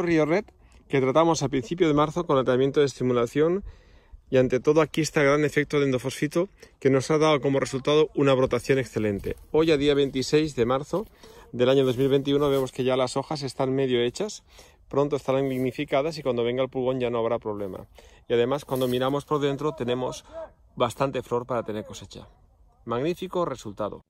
río Red que tratamos a principio de marzo con tratamiento de estimulación y ante todo aquí está el gran efecto de endofosfito que nos ha dado como resultado una brotación excelente. Hoy a día 26 de marzo del año 2021 vemos que ya las hojas están medio hechas, pronto estarán lignificadas y cuando venga el pulgón ya no habrá problema. Y además cuando miramos por dentro tenemos bastante flor para tener cosecha. Magnífico resultado.